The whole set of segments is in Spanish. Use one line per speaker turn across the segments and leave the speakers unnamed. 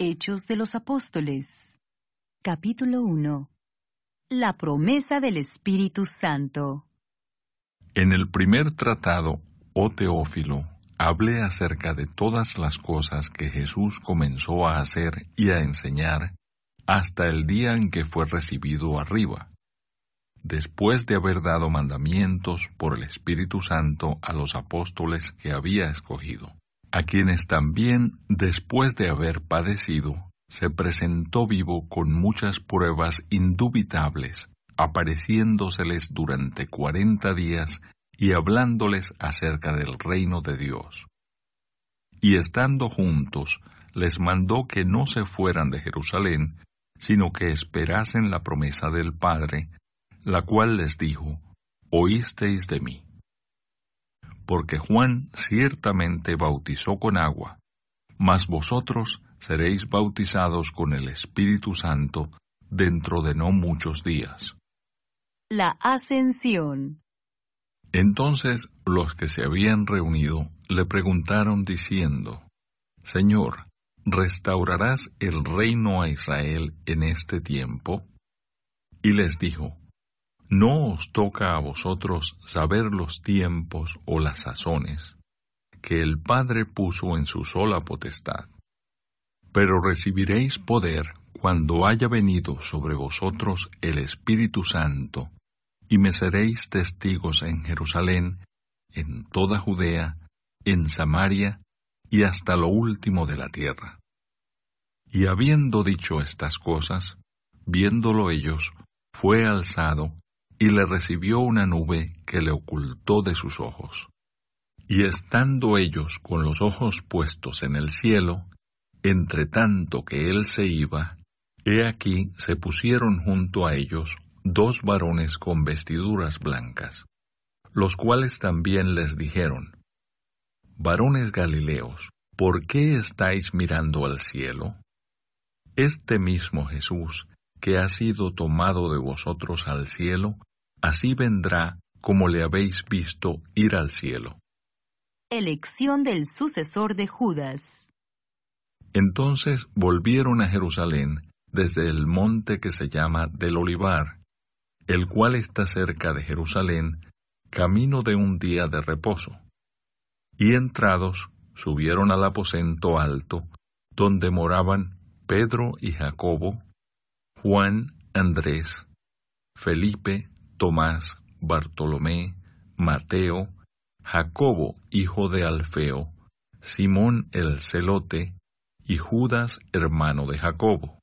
Hechos de los Apóstoles. Capítulo 1. La promesa del Espíritu Santo. En el primer tratado, oh Teófilo, hablé acerca de todas las cosas que Jesús comenzó a hacer y a enseñar hasta el día en que fue recibido arriba, después de haber dado mandamientos por el Espíritu Santo a los apóstoles que había escogido a quienes también, después de haber padecido, se presentó vivo con muchas pruebas indubitables, apareciéndoseles durante cuarenta días y hablándoles acerca del reino de Dios. Y estando juntos, les mandó que no se fueran de Jerusalén, sino que esperasen la promesa del Padre, la cual les dijo, Oísteis de mí porque Juan ciertamente bautizó con agua, mas vosotros seréis bautizados con el Espíritu Santo dentro de no muchos días. La ascensión. Entonces los que se habían reunido le preguntaron diciendo, Señor, ¿restaurarás el reino a Israel en este tiempo? Y les dijo, no os toca a vosotros saber los tiempos o las sazones que el Padre puso en su sola potestad. Pero recibiréis poder cuando haya venido sobre vosotros el Espíritu Santo, y me seréis testigos en Jerusalén, en toda Judea, en Samaria, y hasta lo último de la tierra. Y habiendo dicho estas cosas, viéndolo ellos, fue alzado, y le recibió una nube que le ocultó de sus ojos. Y estando ellos con los ojos puestos en el cielo, entre tanto que él se iba, he aquí se pusieron junto a ellos dos varones con vestiduras blancas, los cuales también les dijeron, Varones Galileos, ¿por qué estáis mirando al cielo? Este mismo Jesús, que ha sido tomado de vosotros al cielo, así vendrá como le habéis visto ir al cielo. Elección del sucesor de Judas. Entonces volvieron a Jerusalén desde el monte que se llama del Olivar, el cual está cerca de Jerusalén, camino de un día de reposo. Y entrados, subieron al aposento alto, donde moraban Pedro y Jacobo, Juan, Andrés, Felipe, Tomás, Bartolomé, Mateo, Jacobo, hijo de Alfeo, Simón el celote, y Judas, hermano de Jacobo.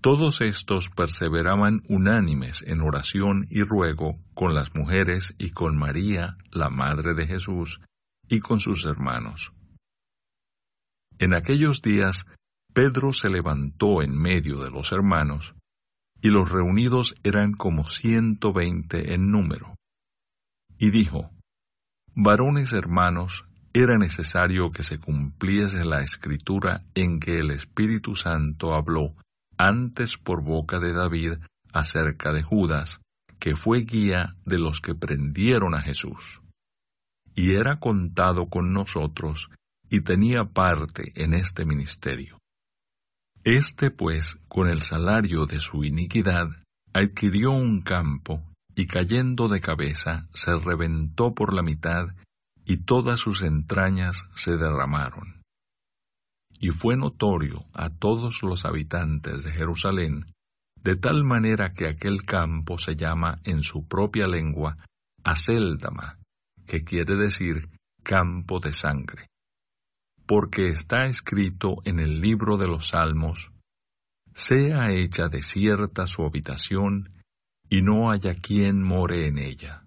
Todos estos perseveraban unánimes en oración y ruego con las mujeres y con María, la madre de Jesús, y con sus hermanos. En aquellos días, Pedro se levantó en medio de los hermanos y los reunidos eran como ciento veinte en número. Y dijo, Varones hermanos, era necesario que se cumpliese la escritura en que el Espíritu Santo habló antes por boca de David acerca de Judas, que fue guía de los que prendieron a Jesús. Y era contado con nosotros y tenía parte en este ministerio. Este, pues, con el salario de su iniquidad, adquirió un campo, y cayendo de cabeza, se reventó por la mitad, y todas sus entrañas se derramaron. Y fue notorio a todos los habitantes de Jerusalén, de tal manera que aquel campo se llama en su propia lengua Aseldama, que quiere decir campo de sangre porque está escrito en el libro de los Salmos, sea hecha desierta su habitación, y no haya quien more en ella,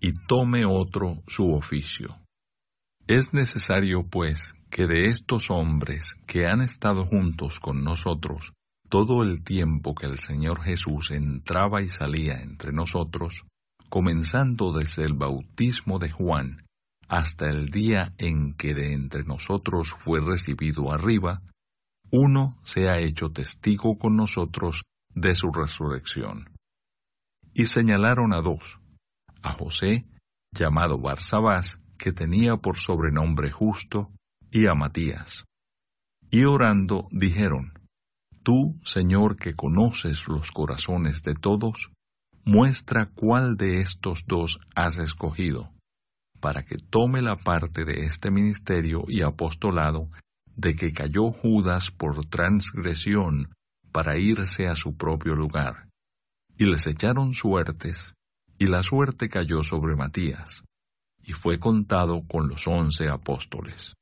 y tome otro su oficio. Es necesario, pues, que de estos hombres que han estado juntos con nosotros todo el tiempo que el Señor Jesús entraba y salía entre nosotros, comenzando desde el bautismo de Juan hasta el día en que de entre nosotros fue recibido arriba, uno se ha hecho testigo con nosotros de su resurrección. Y señalaron a dos, a José, llamado Barsabás, que tenía por sobrenombre justo, y a Matías. Y orando dijeron, Tú, Señor, que conoces los corazones de todos, muestra cuál de estos dos has escogido para que tome la parte de este ministerio y apostolado de que cayó Judas por transgresión para irse a su propio lugar. Y les echaron suertes, y la suerte cayó sobre Matías, y fue contado con los once apóstoles.